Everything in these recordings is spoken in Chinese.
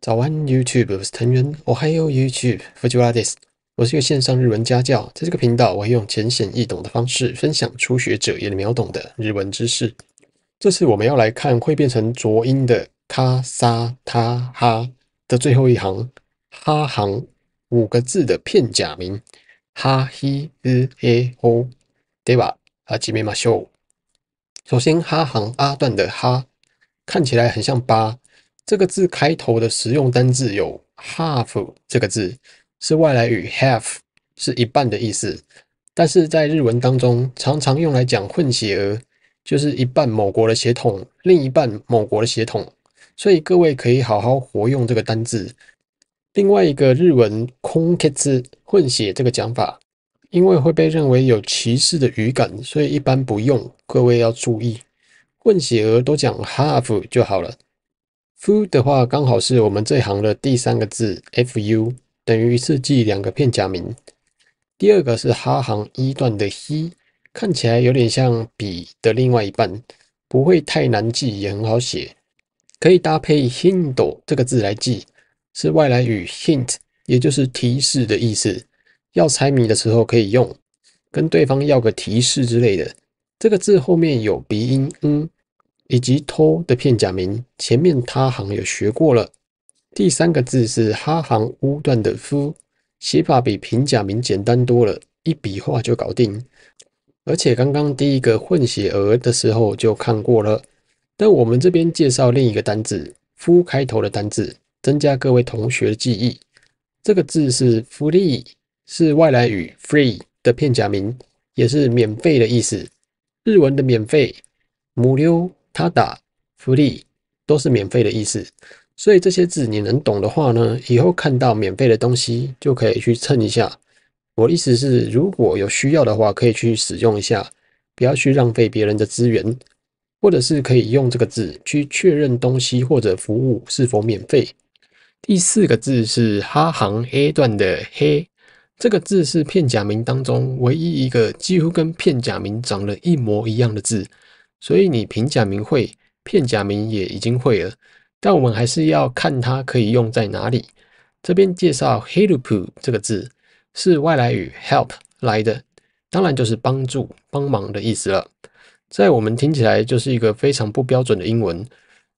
早安，YouTube 我是原 o h 还有 YouTube f u 拉 u r 我是一个线上日文家教，在这个频道我会用浅显易懂的方式分享初学者也能秒懂的日文知识。这次我们要来看会变成浊音的咖沙他哈的最后一行哈行五个字的片假名哈希日诶 o，对吧啊前米马秀。首先哈行阿段的哈看起来很像八。这个字开头的实用单字有 half 这个字是外来语，half 是一半的意思。但是在日文当中，常常用来讲混血儿，就是一半某国的血统，另一半某国的血统。所以各位可以好好活用这个单字。另外一个日文空 k 字混血这个讲法，因为会被认为有歧视的语感，所以一般不用。各位要注意，混血儿都讲 half 就好了。Fu 的话刚好是我们这行的第三个字，Fu 等于是记两个片假名。第二个是哈行一段的 he，看起来有点像笔的另外一半，不会太难记，也很好写，可以搭配 hint 这个字来记，是外来语 hint，也就是提示的意思。要猜谜的时候可以用，跟对方要个提示之类的。这个字后面有鼻音 n。以及托的片假名前面他行有学过了，第三个字是哈行乌段的夫，写法比平假名简单多了，一笔画就搞定。而且刚刚第一个混写儿的时候就看过了，但我们这边介绍另一个单字夫开头的单字，增加各位同学的记忆。这个字是 f r e e 是外来语 free 的片假名，也是免费的意思。日文的免费母溜。他打福利都是免费的意思，所以这些字你能懂的话呢，以后看到免费的东西就可以去蹭一下。我的意思是，如果有需要的话，可以去使用一下，不要去浪费别人的资源，或者是可以用这个字去确认东西或者服务是否免费。第四个字是哈行 A 段的黑，这个字是片假名当中唯一一个几乎跟片假名长得一模一样的字。所以你平假名会，片假名也已经会了，但我们还是要看它可以用在哪里。这边介绍“ h ヘルプ”这个字，是外来语 “help” 来的，当然就是帮助、帮忙的意思了。在我们听起来就是一个非常不标准的英文，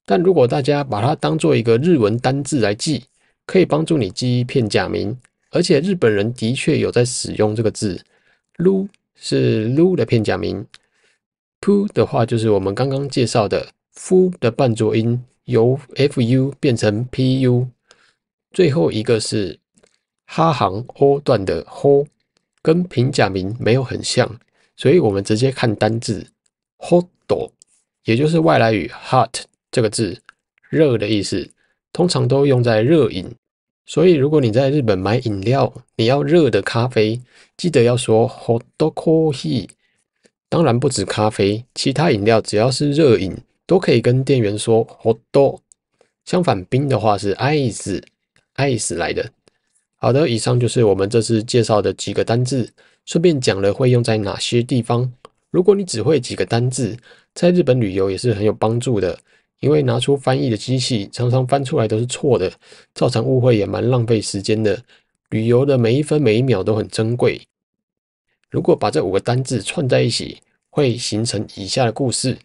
但如果大家把它当做一个日文单字来记，可以帮助你记忆片假名，而且日本人的确有在使用这个字。ル是ル的片假名。fu 的话，就是我们刚刚介绍的“ fu 的半浊音，由 f u 变成 p u。最后一个是哈行 o 段的 h o 跟平假名没有很像，所以我们直接看单字 h o t 也就是外来语 “hot” 这个字，热的意思，通常都用在热饮。所以如果你在日本买饮料，你要热的咖啡，记得要说 “hotdo k o s h 当然不止咖啡，其他饮料只要是热饮都可以跟店员说 hoto。相反，冰的话是 ice，ice 来的。好的，以上就是我们这次介绍的几个单字，顺便讲了会用在哪些地方。如果你只会几个单字，在日本旅游也是很有帮助的，因为拿出翻译的机器，常常翻出来都是错的，造成误会也蛮浪费时间的。旅游的每一分每一秒都很珍贵。如果把这五个单字串在一起，会形成以下的故事。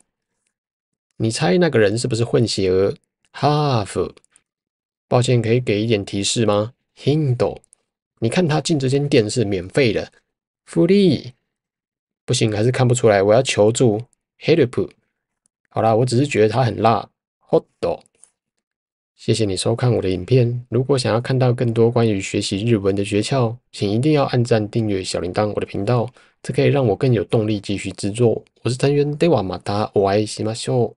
你猜那个人是不是混血儿？Half，抱歉，可以给一点提示吗？Hindo，你看他进这间店是免费的。福利，不行，还是看不出来。我要求助 Help。好啦，我只是觉得他很辣。Hotdog。谢谢你收看我的影片。如果想要看到更多关于学习日文的诀窍，请一定要按赞、订阅小铃铛我的频道，这可以让我更有动力继续制作。我是藤原德瓦马达，我爱西马秀。